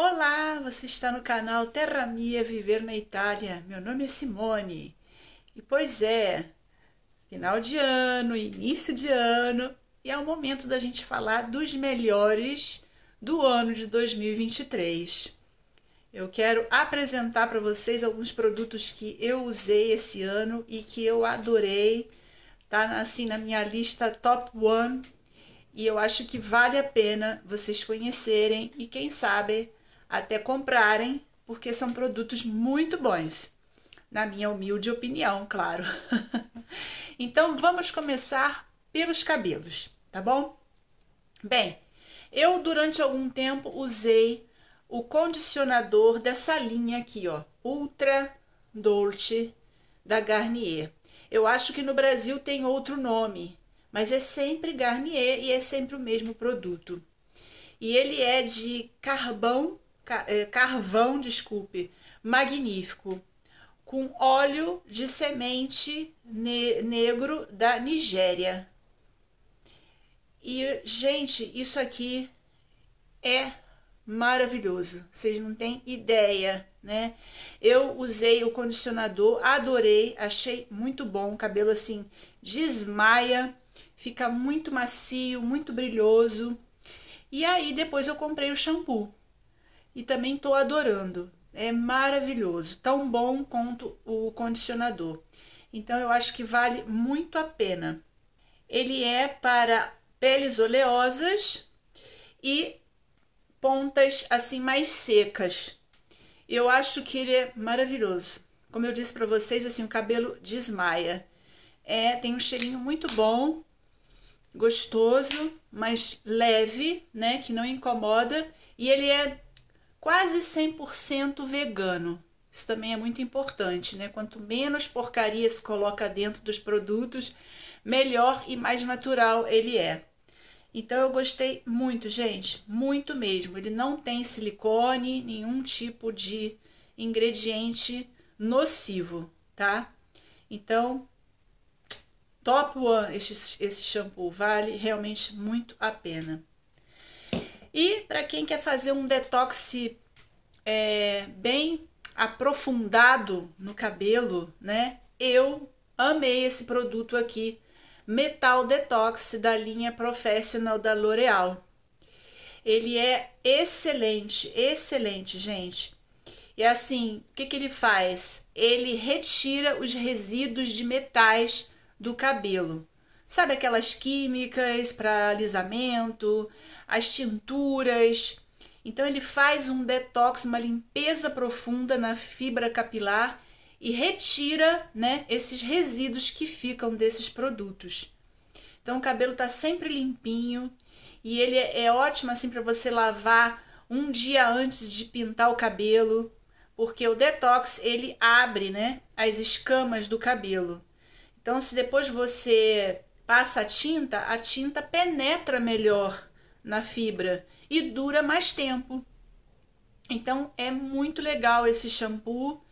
Olá, você está no canal Terra Mia Viver na Itália. Meu nome é Simone. E pois é, final de ano, início de ano, e é o momento da gente falar dos melhores do ano de 2023. Eu quero apresentar para vocês alguns produtos que eu usei esse ano e que eu adorei. Tá assim na minha lista top one e eu acho que vale a pena vocês conhecerem e quem sabe até comprarem, porque são produtos muito bons, na minha humilde opinião, claro. então vamos começar pelos cabelos, tá bom? Bem, eu durante algum tempo usei o condicionador dessa linha aqui, ó, Ultra Dolce da Garnier. Eu acho que no Brasil tem outro nome, mas é sempre Garnier e é sempre o mesmo produto. E ele é de carvão é, carvão, desculpe, magnífico, com óleo de semente ne negro da Nigéria. E, gente, isso aqui é maravilhoso. Vocês não têm ideia, né? Eu usei o condicionador, adorei, achei muito bom. O cabelo assim desmaia, fica muito macio, muito brilhoso. E aí depois eu comprei o shampoo e também estou adorando. É maravilhoso, tão bom quanto o condicionador. Então eu acho que vale muito a pena. Ele é para peles oleosas e pontas assim mais secas. Eu acho que ele é maravilhoso. Como eu disse para vocês, assim o cabelo desmaia. É, tem um cheirinho muito bom, gostoso, mas leve, né, que não incomoda e ele é quase 100% vegano. Isso também é muito importante, né? Quanto menos porcaria se coloca dentro dos produtos, melhor e mais natural ele é. Então eu gostei muito, gente, muito mesmo. Ele não tem silicone, nenhum tipo de ingrediente nocivo, tá? Então, top one, esse shampoo vale realmente muito a pena. E para quem quer fazer um detox é, bem aprofundado no cabelo, né? Eu amei esse produto aqui, Metal Detox da linha Professional da L'Oreal. Ele é excelente, excelente, gente. E assim, o que, que ele faz? Ele retira os resíduos de metais do cabelo. Sabe aquelas químicas para alisamento, as tinturas. Então ele faz um detox, uma limpeza profunda na fibra capilar e retira, né, esses resíduos que ficam desses produtos. Então o cabelo tá sempre limpinho e ele é, é ótimo assim para você lavar um dia antes de pintar o cabelo, porque o detox ele abre, né, as escamas do cabelo. Então se depois você passa a tinta, a tinta penetra melhor na fibra e dura mais tempo. Então é muito legal esse shampoo.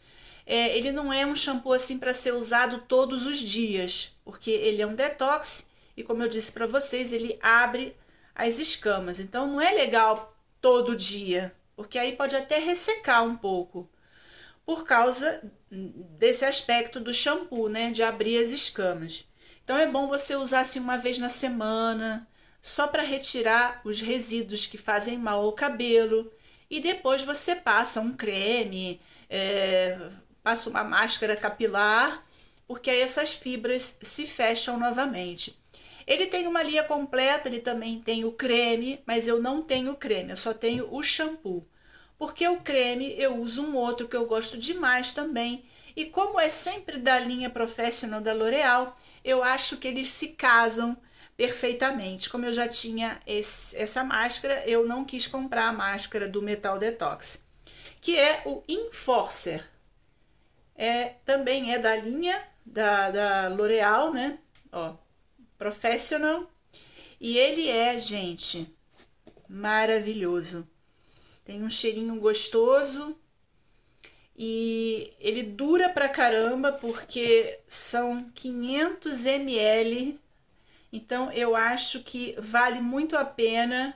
É, ele não é um shampoo assim para ser usado todos os dias, porque ele é um detox e como eu disse para vocês, ele abre as escamas. Então não é legal todo dia, porque aí pode até ressecar um pouco. Por causa desse aspecto do shampoo, né, de abrir as escamas. Então é bom você usar assim uma vez na semana, só para retirar os resíduos que fazem mal ao cabelo. E depois você passa um creme, é, passa uma máscara capilar, porque aí essas fibras se fecham novamente. Ele tem uma linha completa, ele também tem o creme, mas eu não tenho o creme, eu só tenho o shampoo. Porque o creme eu uso um outro que eu gosto demais também. E como é sempre da linha Professional da L'Oréal, eu acho que eles se casam perfeitamente. Como eu já tinha esse, essa máscara, eu não quis comprar a máscara do Metal Detox, que é o Enforcer. É, também é da linha da, da L'Oreal, né? Ó, Professional. E ele é, gente, maravilhoso. Tem um cheirinho gostoso. E ele dura pra caramba, porque são 500 ml então eu acho que vale muito a pena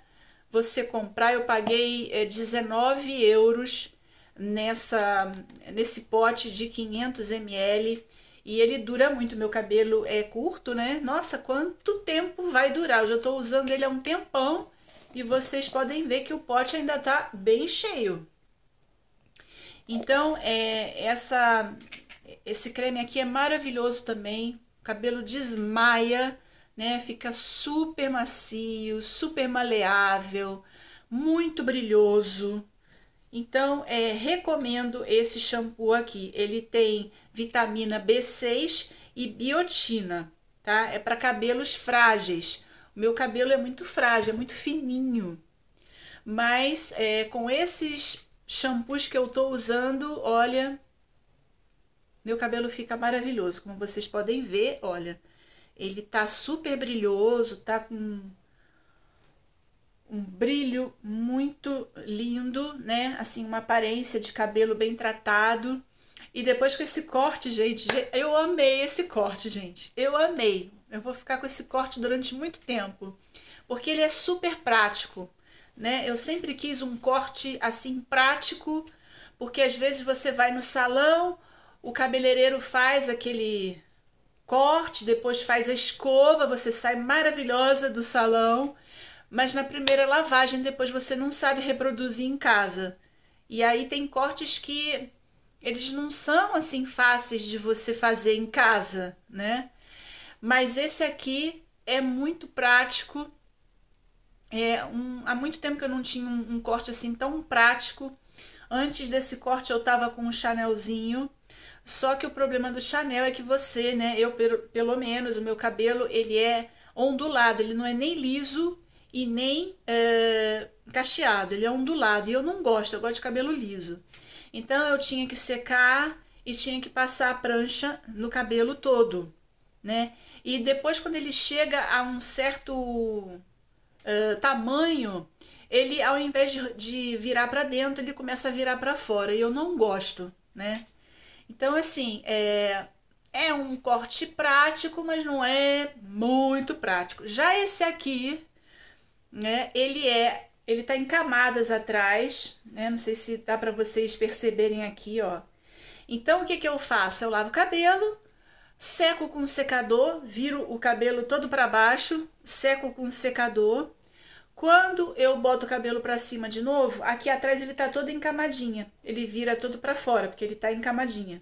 você comprar. Eu paguei é, eh, 19 euros nessa, nesse pote de 500 ml e ele dura muito. Meu cabelo é curto, né? Nossa, quanto tempo vai durar? Eu já estou usando ele há um tempão e vocês podem ver que o pote ainda está bem cheio. Então, é, essa, esse creme aqui é maravilhoso também. O cabelo desmaia né? Fica super macio, super maleável, muito brilhoso. Então, é, recomendo esse shampoo aqui. Ele tem vitamina B6 e biotina, tá? É para cabelos frágeis. O meu cabelo é muito frágil, é muito fininho. Mas é, com esses shampoos que eu tô usando, olha, meu cabelo fica maravilhoso. Como vocês podem ver, olha, ele tá super brilhoso, tá com um brilho muito lindo, né? Assim, uma aparência de cabelo bem tratado. E depois com esse corte, gente, eu amei esse corte, gente. Eu amei. Eu vou ficar com esse corte durante muito tempo, porque ele é super prático, né? Eu sempre quis um corte assim prático, porque às vezes você vai no salão, o cabeleireiro faz aquele corte, depois faz a escova, você sai maravilhosa do salão, mas na primeira lavagem depois você não sabe reproduzir em casa. E aí tem cortes que eles não são assim fáceis de você fazer em casa, né? Mas esse aqui é muito prático. É um, há muito tempo que eu não tinha um, um corte assim tão prático. Antes desse corte eu tava com um chanelzinho só que o problema do Chanel é que você, né? Eu, pelo menos, o meu cabelo, ele é ondulado. Ele não é nem liso e nem é, cacheado. Ele é ondulado. E eu não gosto, eu gosto de cabelo liso. Então, eu tinha que secar e tinha que passar a prancha no cabelo todo, né? E depois, quando ele chega a um certo tamanho, ele, ao invés de, de virar para dentro, ele começa a virar para fora. E eu não gosto, né? Então, assim, é, é um corte prático, mas não é muito prático. Já esse aqui, né, ele é, ele tá em camadas atrás, né, não sei se dá para vocês perceberem aqui, ó. Então, o que que eu faço? Eu lavo o cabelo, seco com secador, viro o cabelo todo para baixo, seco com secador, quando eu boto o cabelo para cima de novo, aqui atrás ele tá todo encamadinha. Ele vira todo para fora, porque ele tá encamadinha.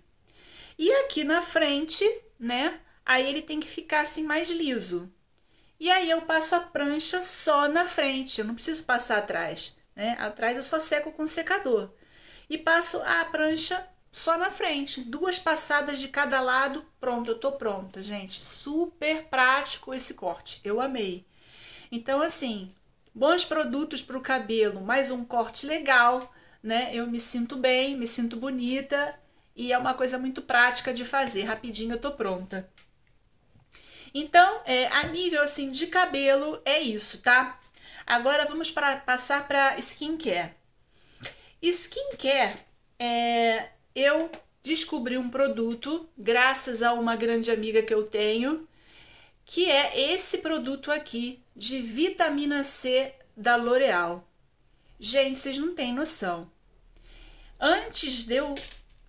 E aqui na frente, né? Aí ele tem que ficar assim mais liso. E aí eu passo a prancha só na frente, eu não preciso passar atrás, né? Atrás eu só seco com secador. E passo a prancha só na frente, duas passadas de cada lado, pronto, eu tô pronta, gente. Super prático esse corte, eu amei. Então assim, bons produtos para o cabelo, mais um corte legal, né? Eu me sinto bem, me sinto bonita e é uma coisa muito prática de fazer, rapidinho eu tô pronta. Então, é, a nível assim de cabelo é isso, tá? Agora vamos para passar para skincare. Skincare, é, eu descobri um produto graças a uma grande amiga que eu tenho que é esse produto aqui de vitamina C da L'Oreal. Gente, vocês não têm noção. Antes de eu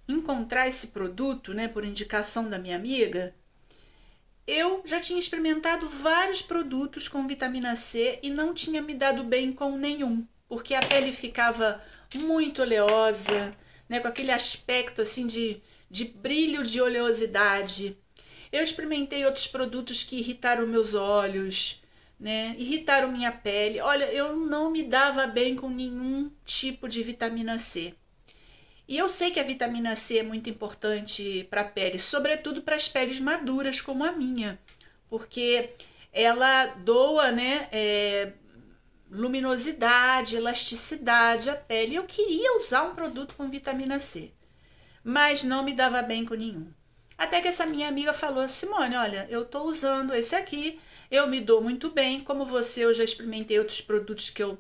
encontrar esse produto, né, por indicação da minha amiga, eu já tinha experimentado vários produtos com vitamina C e não tinha me dado bem com nenhum, porque a pele ficava muito oleosa, né, com aquele aspecto assim de, de brilho de oleosidade. Eu experimentei outros produtos que irritaram meus olhos, né? Irritaram minha pele. Olha, eu não me dava bem com nenhum tipo de vitamina C. E eu sei que a vitamina C é muito importante para a pele, sobretudo para as peles maduras como a minha, porque ela doa, né? É, luminosidade, elasticidade à pele. Eu queria usar um produto com vitamina C, mas não me dava bem com nenhum. Até que essa minha amiga falou: Simone, olha, eu estou usando esse aqui, eu me dou muito bem. Como você, eu já experimentei outros produtos que eu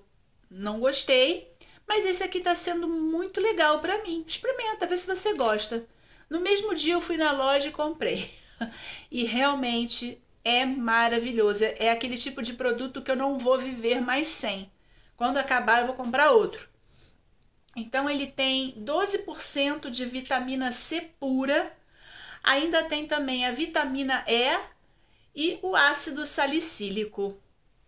não gostei, mas esse aqui está sendo muito legal para mim. Experimenta, vê se você gosta. No mesmo dia, eu fui na loja e comprei. e realmente é maravilhoso. É, é aquele tipo de produto que eu não vou viver mais sem. Quando acabar, eu vou comprar outro. Então, ele tem 12% de vitamina C pura Ainda tem também a vitamina E e o ácido salicílico.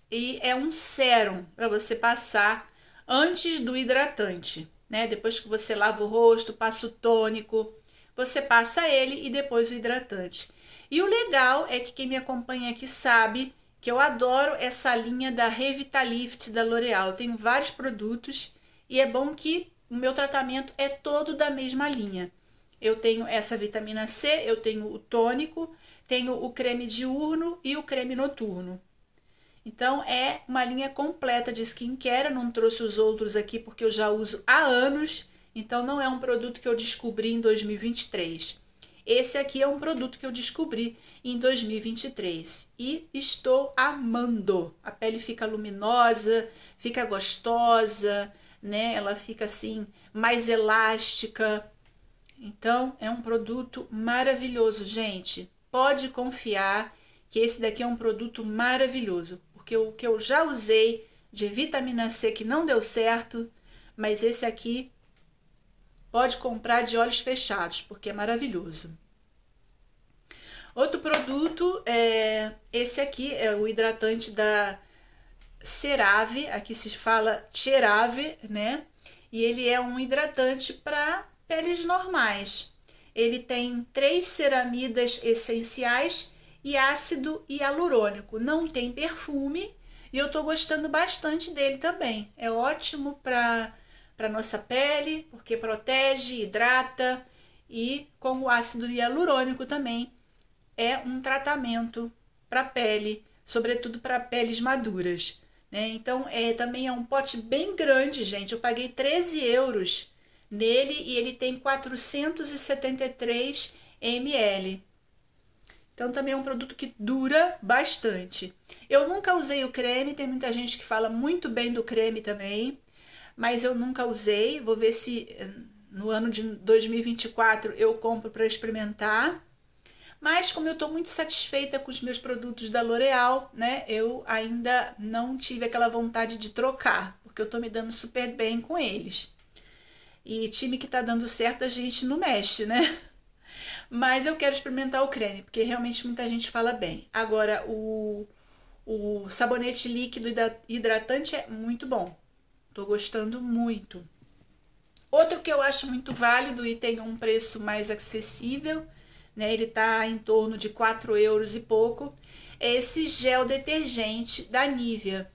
E é um sérum para você passar antes do hidratante, né? Depois que você lava o rosto, passa o tônico, você passa ele e depois o hidratante. E o legal é que quem me acompanha aqui sabe que eu adoro essa linha da Revitalift da L'Oreal. Tem vários produtos e é bom que o meu tratamento é todo da mesma linha eu tenho essa vitamina C, eu tenho o tônico, tenho o creme diurno e o creme noturno. Então é uma linha completa de skincare, eu não trouxe os outros aqui porque eu já uso há anos, então não é um produto que eu descobri em 2023. Esse aqui é um produto que eu descobri em 2023 e estou amando. A pele fica luminosa, fica gostosa, né? Ela fica assim mais elástica, então, é um produto maravilhoso, gente. Pode confiar que esse daqui é um produto maravilhoso, porque o que eu já usei de vitamina C que não deu certo, mas esse aqui pode comprar de olhos fechados, porque é maravilhoso. Outro produto é esse aqui, é o hidratante da Cerave, aqui se fala Cerave, né? E ele é um hidratante para peles normais. Ele tem três ceramidas essenciais e ácido hialurônico. Não tem perfume e eu estou gostando bastante dele também. É ótimo para para nossa pele, porque protege, hidrata e com o ácido hialurônico também é um tratamento para pele, sobretudo para peles maduras. Né? Então, é, também é um pote bem grande, gente. Eu paguei 13 euros nele e ele tem 473 ml. Então também é um produto que dura bastante. Eu nunca usei o creme, tem muita gente que fala muito bem do creme também, mas eu nunca usei. Vou ver se eh, no ano de 2024 eu compro para experimentar. Mas como eu estou muito satisfeita com os meus produtos da L'Oreal, né? Eu ainda não tive aquela vontade de trocar, porque eu estou me dando super bem com eles. E time que tá dando certo a gente não mexe, né? Mas eu quero experimentar o creme, porque realmente muita gente fala bem. Agora, o, o sabonete líquido hidratante é muito bom. Tô gostando muito. Outro que eu acho muito válido e tem um preço mais acessível, né? Ele tá em torno de 4 euros e pouco. É esse gel detergente da Nivea.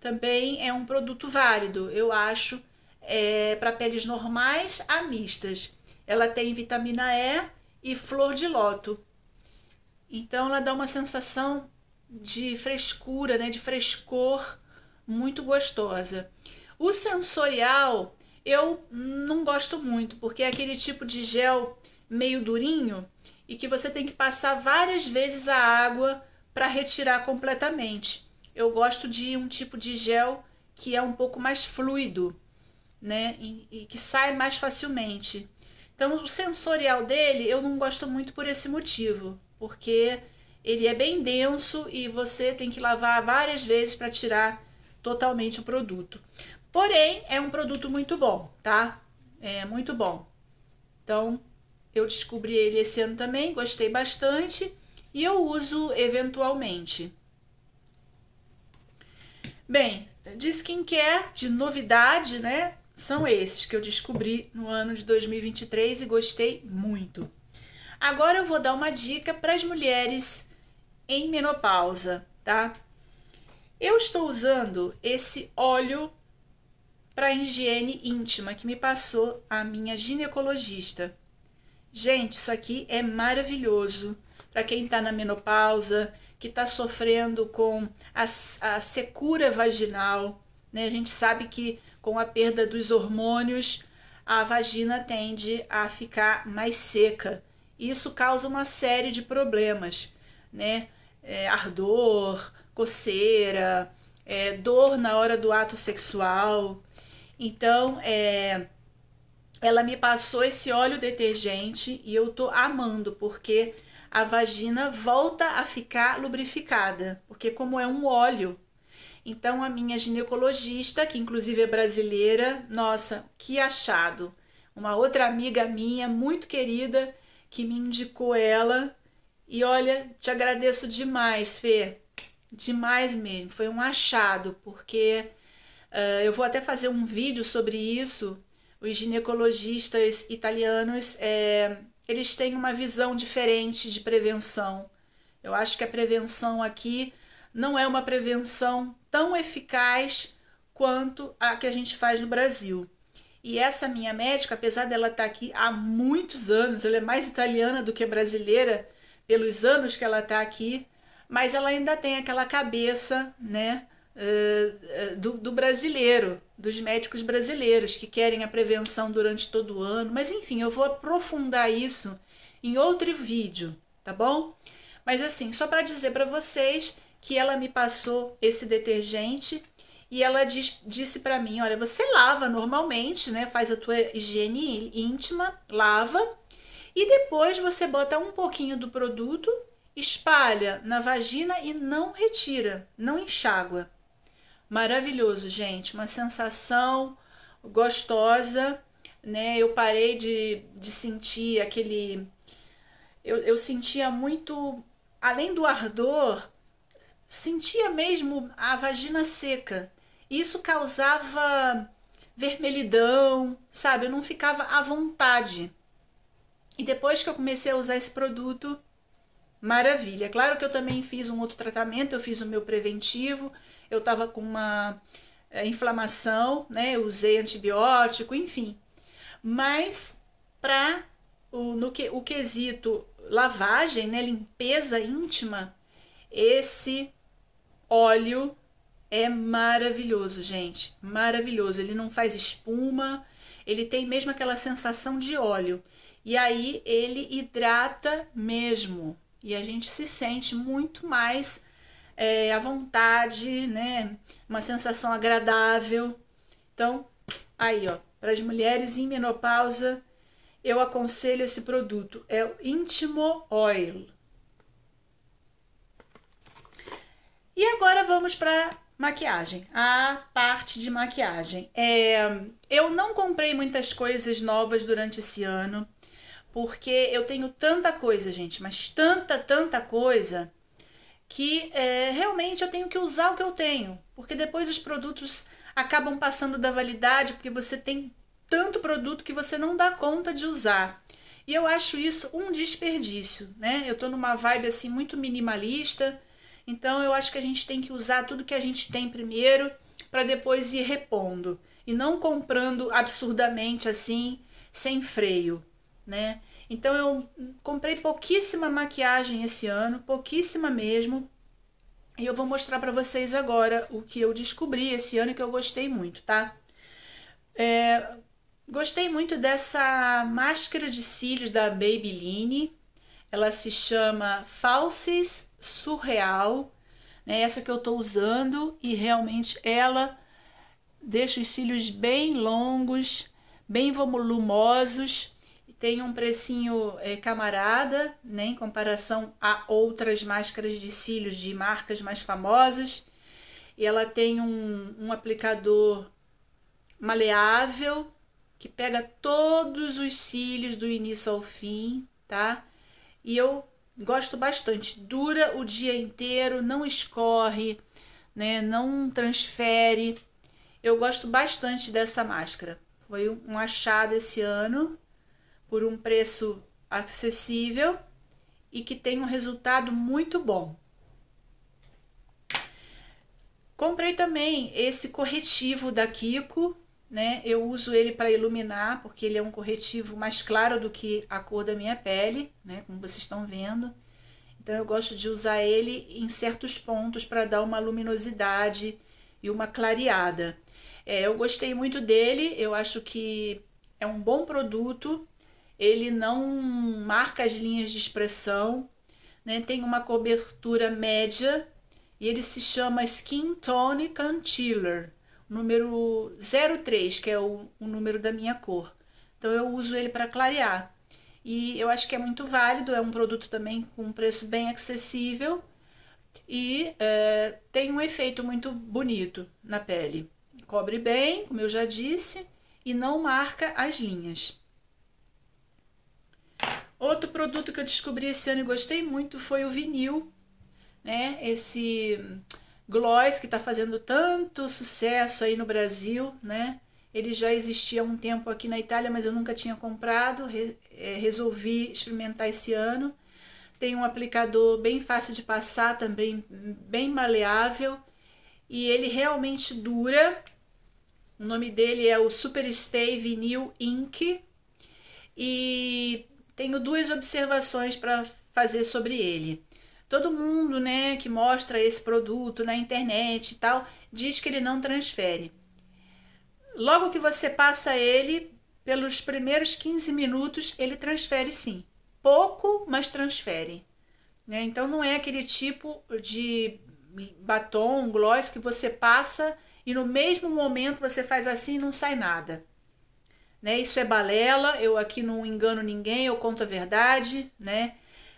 Também é um produto válido, eu acho é, para peles normais a mistas. Ela tem vitamina E e flor de loto. Então ela dá uma sensação de frescura, né, de frescor muito gostosa. O sensorial eu não gosto muito, porque é aquele tipo de gel meio durinho e que você tem que passar várias vezes a água para retirar completamente. Eu gosto de um tipo de gel que é um pouco mais fluido né? E, e que sai mais facilmente. Então, o sensorial dele eu não gosto muito por esse motivo, porque ele é bem denso e você tem que lavar várias vezes para tirar totalmente o produto. Porém, é um produto muito bom, tá? É muito bom. Então, eu descobri ele esse ano também, gostei bastante e eu uso eventualmente. Bem, de skincare, de novidade, né? são esses que eu descobri no ano de 2023 e gostei muito. Agora eu vou dar uma dica para as mulheres em menopausa, tá? Eu estou usando esse óleo para higiene íntima que me passou a minha ginecologista. Gente, isso aqui é maravilhoso para quem está na menopausa, que está sofrendo com a, a secura vaginal. Né? A gente sabe que com a perda dos hormônios, a vagina tende a ficar mais seca. Isso causa uma série de problemas, né? É, ardor, coceira, é, dor na hora do ato sexual. Então, é, ela me passou esse óleo detergente e eu tô amando, porque a vagina volta a ficar lubrificada, porque como é um óleo, então, a minha ginecologista, que inclusive é brasileira, nossa, que achado! Uma outra amiga minha, muito querida, que me indicou ela. E olha, te agradeço demais, Fê. Demais mesmo. Foi um achado, porque uh, eu vou até fazer um vídeo sobre isso. Os ginecologistas italianos, é, eles têm uma visão diferente de prevenção. Eu acho que a prevenção aqui não é uma prevenção tão eficaz quanto a que a gente faz no Brasil. E essa minha médica, apesar dela estar tá aqui há muitos anos, ela é mais italiana do que brasileira pelos anos que ela está aqui, mas ela ainda tem aquela cabeça, né, eh, eh, do, do brasileiro, dos médicos brasileiros que querem a prevenção durante todo o ano. Mas enfim, eu vou aprofundar isso em outro vídeo, tá bom? Mas assim, só para dizer para vocês que ela me passou esse detergente e ela diz, disse para mim, olha, você lava normalmente, né? Faz a tua higiene íntima, lava e depois você bota um pouquinho do produto, espalha na vagina e não retira, não enxágua. Maravilhoso, gente, uma sensação gostosa, né? Eu parei de, de sentir aquele. Eu, eu sentia muito, além do ardor, sentia mesmo a vagina seca. Isso causava vermelhidão, sabe? Eu não ficava à vontade. E depois que eu comecei a usar esse produto, maravilha. Claro que eu também fiz um outro tratamento, eu fiz o meu preventivo, eu tava com uma é, inflamação, né? Eu usei antibiótico, enfim. Mas para o, no que, o quesito lavagem, né, limpeza íntima, esse óleo é maravilhoso, gente. Maravilhoso. Ele não faz espuma, ele tem mesmo aquela sensação de óleo. E aí ele hidrata mesmo. E a gente se sente muito mais é, à vontade, né? Uma sensação agradável. Então, aí, ó, para as mulheres em menopausa, eu aconselho esse produto. É o Intimo Oil. E agora vamos para maquiagem. A parte de maquiagem. É, eu não comprei muitas coisas novas durante esse ano, porque eu tenho tanta coisa, gente, mas tanta, tanta coisa que é, realmente eu tenho que usar o que eu tenho, porque depois os produtos acabam passando da validade, porque você tem tanto produto que você não dá conta de usar. E eu acho isso um desperdício, né? Eu tô numa vibe assim muito minimalista então eu acho que a gente tem que usar tudo que a gente tem primeiro para depois ir repondo e não comprando absurdamente assim, sem freio, né? Então eu comprei pouquíssima maquiagem esse ano, pouquíssima mesmo. E eu vou mostrar para vocês agora o que eu descobri esse ano que eu gostei muito, tá? É, gostei muito dessa máscara de cílios da Babyline. Ela se chama falses surreal, né? essa que eu estou usando e realmente ela deixa os cílios bem longos, bem volumosos e tem um precinho é, camarada, né? em comparação a outras máscaras de cílios de marcas mais famosas. E ela tem um, um aplicador maleável que pega todos os cílios do início ao fim, tá? E eu Gosto bastante. Dura o dia inteiro, não escorre, né? Não transfere. Eu gosto bastante dessa máscara. Foi um achado esse ano por um preço acessível e que tem um resultado muito bom. Comprei também esse corretivo da Kiko, né? Eu uso ele para iluminar, porque ele é um corretivo mais claro do que a cor da minha pele, né? Como vocês estão vendo. Então eu gosto de usar ele em certos pontos para dar uma luminosidade e uma clareada. É, eu gostei muito dele, eu acho que é um bom produto. Ele não marca as linhas de expressão, né? Tem uma cobertura média e ele se chama Skin Tone Concealer número 03, que é o, o número da minha cor. Então eu uso ele para clarear. E eu acho que é muito válido, é um produto também com um preço bem acessível e é, tem um efeito muito bonito na pele. Cobre bem, como eu já disse, e não marca as linhas. Outro produto que eu descobri esse ano e gostei muito foi o vinil, né? Esse Gloss, que está fazendo tanto sucesso aí no Brasil, né? Ele já existia há um tempo aqui na Itália, mas eu nunca tinha comprado, re, é, resolvi experimentar esse ano. Tem um aplicador bem fácil de passar também, bem maleável, e ele realmente dura. O nome dele é o Superstay Vinyl Ink. E tenho duas observações para fazer sobre ele todo mundo, né, que mostra esse produto na internet e tal, diz que ele não transfere. Logo que você passa ele, pelos primeiros 15 minutos, ele transfere sim. Pouco, mas transfere. Né? Então não é aquele tipo de batom, gloss que você passa e no mesmo momento você faz assim e não sai nada. Né? Isso é balela, eu aqui não engano ninguém, eu conto a verdade, né?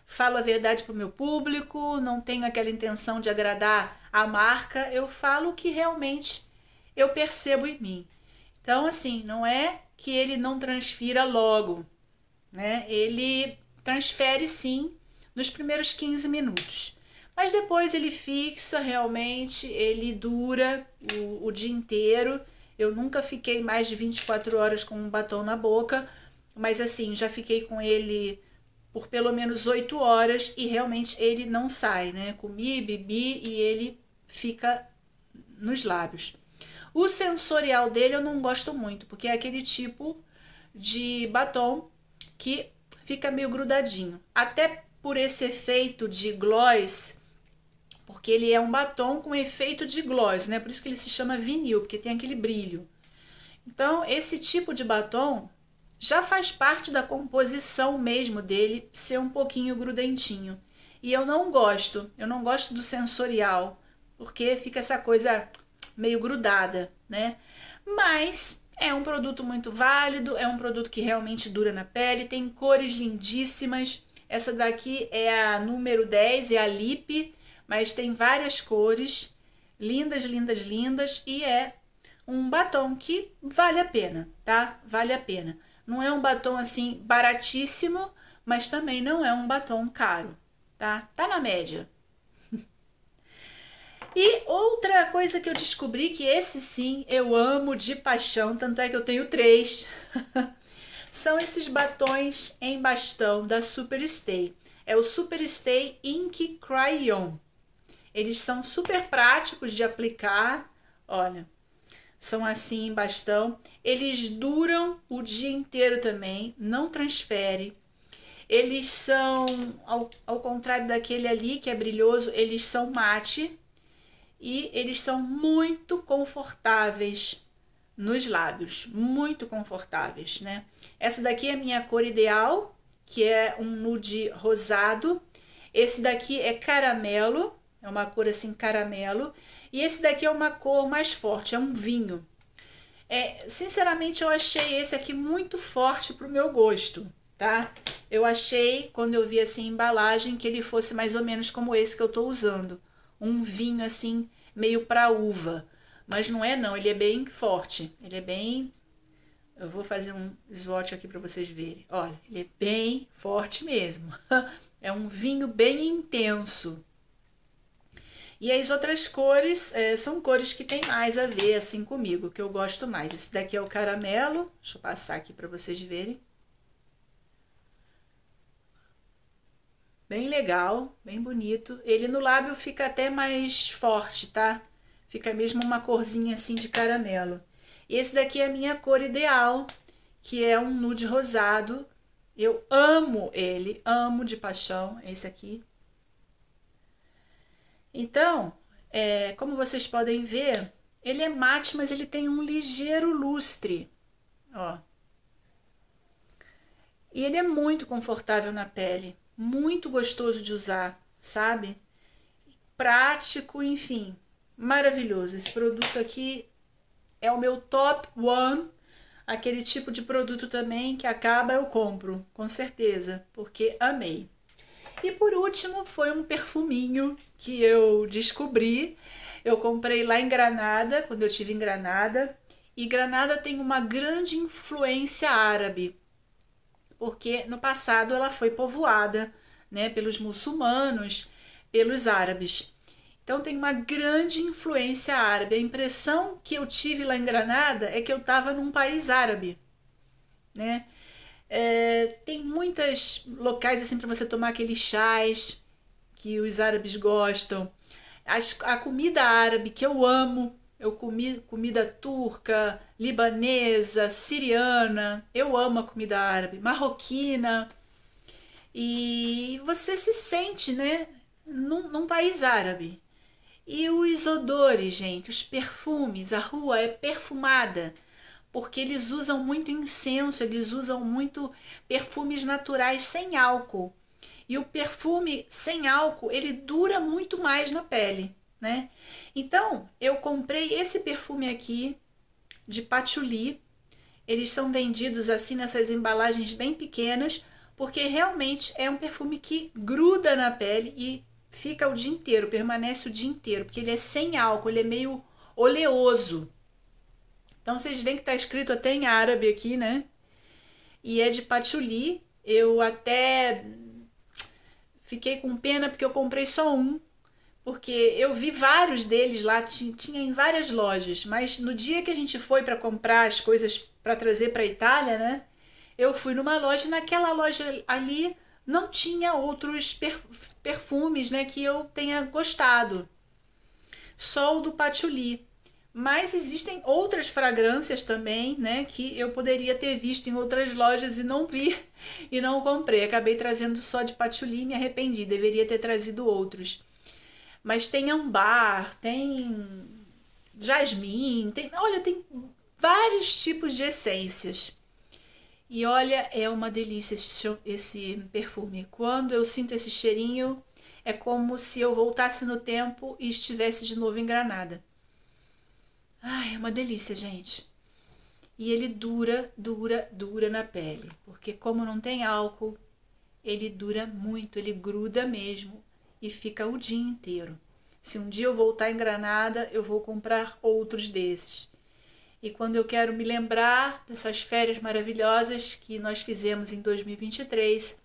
falo a verdade para o meu público, não tenho aquela intenção de agradar a marca, eu falo o que realmente eu percebo em mim. Então, assim, não é que ele não transfira logo, né? Ele transfere sim nos primeiros 15 minutos. Mas depois ele fixa realmente, ele dura o, o dia inteiro. Eu nunca fiquei mais de 24 horas com um batom na boca, mas assim, já fiquei com ele por pelo menos oito horas e realmente ele não sai, né? Comi, bebi e ele fica nos lábios. O sensorial dele eu não gosto muito, porque é aquele tipo de batom que fica meio grudadinho. Até por esse efeito de gloss, porque ele é um batom com efeito de gloss, né? Por isso que ele se chama vinil, porque tem aquele brilho. Então, esse tipo de batom já faz parte da composição mesmo dele ser um pouquinho grudentinho. E eu não gosto, eu não gosto do sensorial, porque fica essa coisa meio grudada, né? Mas é um produto muito válido, é um produto que realmente dura na pele, tem cores lindíssimas. Essa daqui é a número 10, é a Lip, mas tem várias cores, lindas, lindas, lindas, e é um batom que vale a pena, tá? Vale a pena. Não é um batom assim baratíssimo, mas também não é um batom caro, tá? Tá na média. E outra coisa que eu descobri que esse sim eu amo de paixão, tanto é que eu tenho três, são esses batons em bastão da Superstay. É o Superstay Ink Crayon. Eles são super práticos de aplicar, olha são assim em bastão. Eles duram o dia inteiro também, não transfere. Eles são, ao, ao contrário daquele ali que é brilhoso, eles são mate e eles são muito confortáveis nos lábios, muito confortáveis, né? Essa daqui é a minha cor ideal, que é um nude rosado. Esse daqui é caramelo, é uma cor assim caramelo. E esse daqui é uma cor mais forte, é um vinho. É, sinceramente, eu achei esse aqui muito forte pro meu gosto, tá? Eu achei, quando eu vi assim a embalagem, que ele fosse mais ou menos como esse que eu tô usando. Um vinho assim, meio pra uva. Mas não é não, ele é bem forte. Ele é bem... Eu vou fazer um swatch aqui para vocês verem. Olha, ele é bem forte mesmo. é um vinho bem intenso. E as outras cores é, são cores que tem mais a ver assim comigo, que eu gosto mais. Esse daqui é o caramelo, deixa eu passar aqui para vocês verem. Bem legal, bem bonito. Ele no lábio fica até mais forte, tá? Fica mesmo uma corzinha assim de caramelo. esse daqui é a minha cor ideal, que é um nude rosado. Eu amo ele, amo de paixão esse aqui. Então, é, como vocês podem ver, ele é mate, mas ele tem um ligeiro lustre, ó. E ele é muito confortável na pele, muito gostoso de usar, sabe? Prático, enfim, maravilhoso. Esse produto aqui é o meu top one, aquele tipo de produto também que acaba eu compro, com certeza, porque amei. E por último, foi um perfuminho que eu descobri. Eu comprei lá em Granada, quando eu estive em Granada. E Granada tem uma grande influência árabe, porque no passado ela foi povoada né, pelos muçulmanos, pelos árabes. Então tem uma grande influência árabe. A impressão que eu tive lá em Granada é que eu estava num país árabe, né? É, tem muitos locais assim para você tomar aqueles chás que os árabes gostam. As, a comida árabe que eu amo. Eu comi comida turca, libanesa, siriana. Eu amo a comida árabe, marroquina. E você se sente, né, num, num país árabe. E os odores, gente, os perfumes. A rua é perfumada porque eles usam muito incenso, eles usam muito perfumes naturais sem álcool. E o perfume sem álcool, ele dura muito mais na pele, né? Então, eu comprei esse perfume aqui de patchouli. Eles são vendidos assim nessas embalagens bem pequenas, porque realmente é um perfume que gruda na pele e fica o dia inteiro, permanece o dia inteiro, porque ele é sem álcool, ele é meio oleoso, então vocês veem que está escrito até em árabe aqui, né? E é de patchouli. Eu até fiquei com pena porque eu comprei só um, porque eu vi vários deles lá, tinha em várias lojas, mas no dia que a gente foi para comprar as coisas para trazer para a Itália, né? Eu fui numa loja, naquela loja ali não tinha outros perfumes, né, que eu tenha gostado. Só o do patchouli. Mas existem outras fragrâncias também, né, que eu poderia ter visto em outras lojas e não vi e não comprei. Acabei trazendo só de patchouli e me arrependi, deveria ter trazido outros. Mas tem ambar, tem jasmim, tem, olha, tem vários tipos de essências. E olha, é uma delícia esse perfume. Quando eu sinto esse cheirinho, é como se eu voltasse no tempo e estivesse de novo em Granada. Ai, é uma delícia, gente. E ele dura, dura, dura na pele, porque como não tem álcool, ele dura muito, ele gruda mesmo e fica o dia inteiro. Se um dia eu voltar em Granada, eu vou comprar outros desses. E quando eu quero me lembrar dessas férias maravilhosas que nós fizemos em 2023,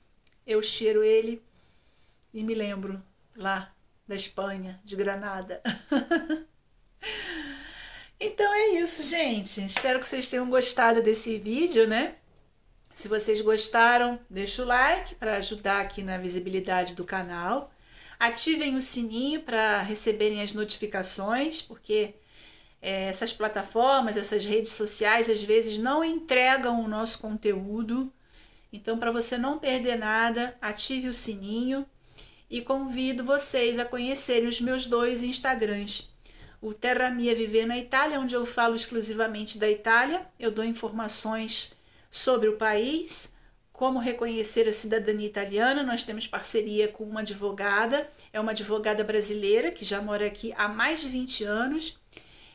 eu cheiro ele e me lembro lá da Espanha, de Granada. Então é isso, gente. Espero que vocês tenham gostado desse vídeo, né? Se vocês gostaram, deixa o like para ajudar aqui na visibilidade do canal. Ativem o sininho para receberem as notificações, porque é, essas plataformas, essas redes sociais, às vezes não entregam o nosso conteúdo. Então, para você não perder nada, ative o sininho e convido vocês a conhecerem os meus dois Instagrams, o Terra Mia Viver na Itália, onde eu falo exclusivamente da Itália. Eu dou informações sobre o país, como reconhecer a cidadania italiana. Nós temos parceria com uma advogada, é uma advogada brasileira que já mora aqui há mais de 20 anos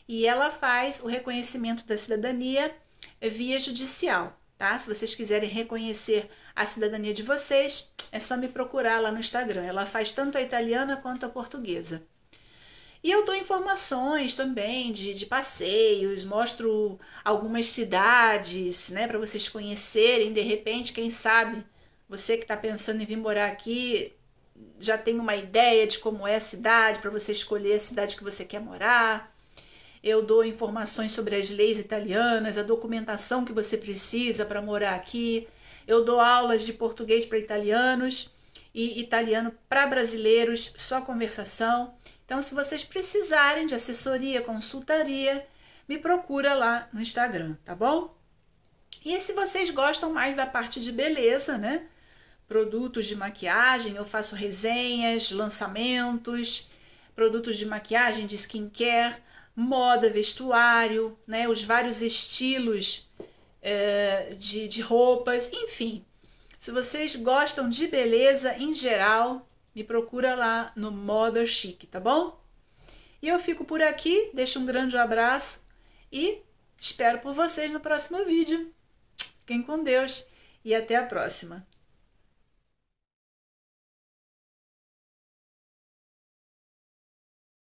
e ela faz o reconhecimento da cidadania via judicial, tá? Se vocês quiserem reconhecer a cidadania de vocês, é só me procurar lá no Instagram. Ela faz tanto a italiana quanto a portuguesa. E eu dou informações também de, de passeios, mostro algumas cidades, né, para vocês conhecerem. De repente, quem sabe, você que está pensando em vir morar aqui já tem uma ideia de como é a cidade, para você escolher a cidade que você quer morar. Eu dou informações sobre as leis italianas, a documentação que você precisa para morar aqui. Eu dou aulas de português para italianos e italiano para brasileiros, só conversação. Então, se vocês precisarem de assessoria, consultaria, me procura lá no Instagram, tá bom? E se vocês gostam mais da parte de beleza, né? Produtos de maquiagem, eu faço resenhas, lançamentos, produtos de maquiagem, de skincare, moda, vestuário, né? Os vários estilos é, de, de roupas, enfim. Se vocês gostam de beleza em geral, me procura lá no Moda Chique, tá bom? E eu fico por aqui, deixo um grande abraço e espero por vocês no próximo vídeo. Fiquem com Deus e até a próxima.